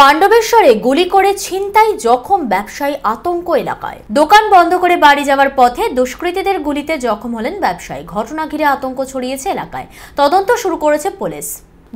পাণ্ডবেশ্বরে গুলি করে ছিনতাই জখম ব্যবসায়ী আতঙ্ক এলাকায় দোকান বন্ধ করে বাড়ি যাওয়ার পথে দুষ্কৃতীদের গুলিতে জখম হলেন ব্যবসায়ী ঘটনা ঘিরে আতঙ্ক ছড়িয়েছে এলাকায় তদন্ত শুরু করেছে পুলিশ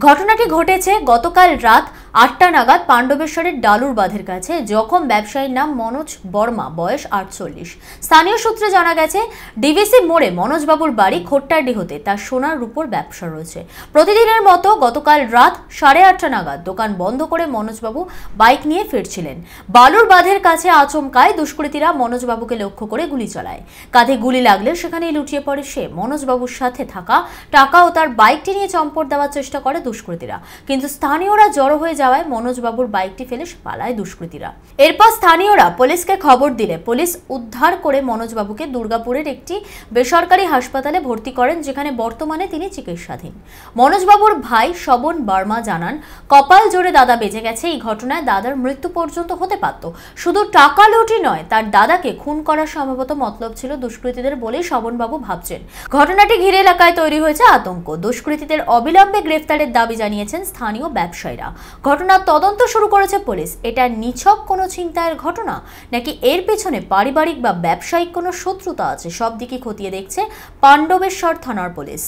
ঘটনাটি ঘটেছে গতকাল রাত আটটা নাগাদ পাণ্ডবেশ্বরের ডালুর বাঁধের কাছে জখম ব্যবসায়ীর নাম মনোজ বর্মা বয়স আটচল্লিশ স্থানীয় সূত্রে জানা গেছে ডিভিসি মোড়ে মনোজবাবুর বাড়ি খোট্টাডি হতে তার সোনার রূপর ব্যবসা রয়েছে প্রতিদিনের মতো গতকাল রাত সাড়ে আটটা নাগাদ দোকান বন্ধ করে মনোজবাবু বাইক নিয়ে ফিরছিলেন বালুর বাঁধের কাছে আচমকায় দুষ্কৃতীরা মনোজবাবুকে লক্ষ্য করে গুলি চালায় কাঁধে গুলি লাগলে সেখানেই লুটিয়ে পড়ে সে মনোজবাবুর সাথে থাকা টাকা ও তার বাইকটি নিয়ে চম্পট দেওয়ার চেষ্টা করে দুষ্কৃতীরা কিন্তু স্থানীয়রা জড়ো হয়ে যাওয়ায় মনোজবাবুর বাইকটি ফেলে পালায় দুষ্কৃতীরা এরপর স্থানীয়রা পুলিশকে খবর দিলে পুলিশ উদ্ধার করে মনোজবাবুকে দুর্গাপুরের একটি বেসরকারি হাসপাতালে ভর্তি করেন যেখানে বর্তমানে তিনি চিকিৎসাধীন মনোজবাবুর ভাই শবন বার্মা জানান কপাল জোরে দাদা বেঁচে গেছে এই ঘটনায় দাদার মৃত্যু পর্যন্ত হতে পারত শুধু টাকা লুটি নয় তার দাদাকে খুন করার সম্ভবত মতলব ছিল দুষ্কৃতীদের বলে শবনবাবু ভাবছেন ঘটনাটি ঘিরে এলাকায় তৈরি হয়েছে আতঙ্ক দুষ্কৃতীদের অবিলম্বে গ্রেফতারের দাবি জানিয়েছেন স্থানীয় ব্যবসায়ীরা ঘটনার তদন্ত শুরু করেছে পুলিশ এটা নিছক কোনো ছিনতাইয়ের ঘটনা নাকি এর পেছনে পারিবারিক বা ব্যবসায়িক কোনো শত্রুতা আছে সব দিকে খতিয়ে দেখছে পাণ্ডবেশ্বর থানার পুলিশ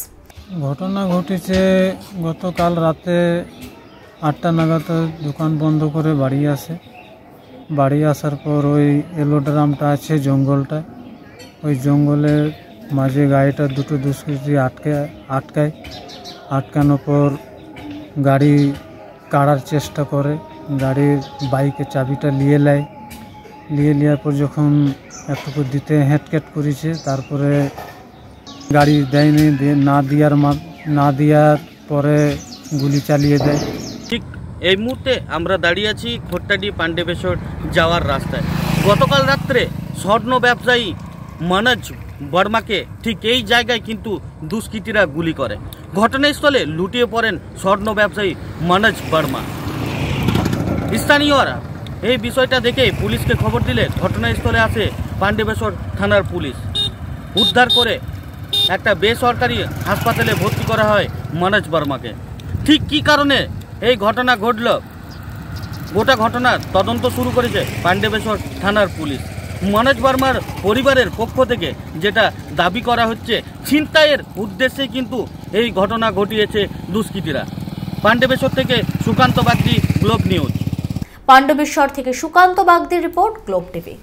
ঘটনা ঘটেছে গতকাল রাতে আটটা নাগাদ দোকান বন্ধ করে বাড়ি আসে বাড়ি আসার পর ওই এলো ড্রামটা আছে জঙ্গলটা ওই জঙ্গলের মাঝে গাড়িটা দুটো দুষ্কৃতি আটকে আটকায় আটকানোর পর গাড়ি তাড়ার চেষ্টা করে গাড়ির বাইকের চাবিটা নিয়ে নেয় নিয়ে নেওয়ার পর যখন একটুকু দিতে হ্যাটক্যাট করেছে তারপরে গাড়ি দেয়নি না দেওয়ার না দেওয়ার পরে গুলি চালিয়ে দেয় ঠিক এই মুহূর্তে আমরা দাঁড়িয়ে আছি খোট্টাডি পাণ্ডেবেশ্বর যাওয়ার রাস্তায় গতকাল রাত্রে স্বর্ণ ব্যবসায়ী মানজ বর্মাকে ঠিক এই জায়গায় কিন্তু দুষ্কৃতীরা গুলি করে ঘটনাস্থলে লুটিয়ে পড়েন স্বর্ণ ব্যবসায়ী মনোজ বর্মা স্থানীয়রা এই বিষয়টা দেখে পুলিশকে খবর দিলে ঘটনাস্থলে আসে পাণ্ডবেশ্বর থানার পুলিশ উদ্ধার করে একটা বেসরকারি হাসপাতালে ভর্তি করা হয় মনোজ বর্মাকে ঠিক কি কারণে এই ঘটনা ঘটল গোটা ঘটনার তদন্ত শুরু করেছে পাণ্ডবেশ্বর থানার পুলিশ মনোজ বর্মার পরিবারের পক্ষ থেকে যেটা দাবি করা হচ্ছে ছিনতাইয়ের উদ্দেশ্যে কিন্তু এই ঘটনা ঘটিয়েছে দুষ্কৃতীরা পাণ্ডবেশ্বর থেকে সুকান্ত বাগদি গ্লোব নিউজ পাণ্ডবেশ্বর থেকে সুকান্ত বাগদির রিপোর্ট গ্লোব টিভি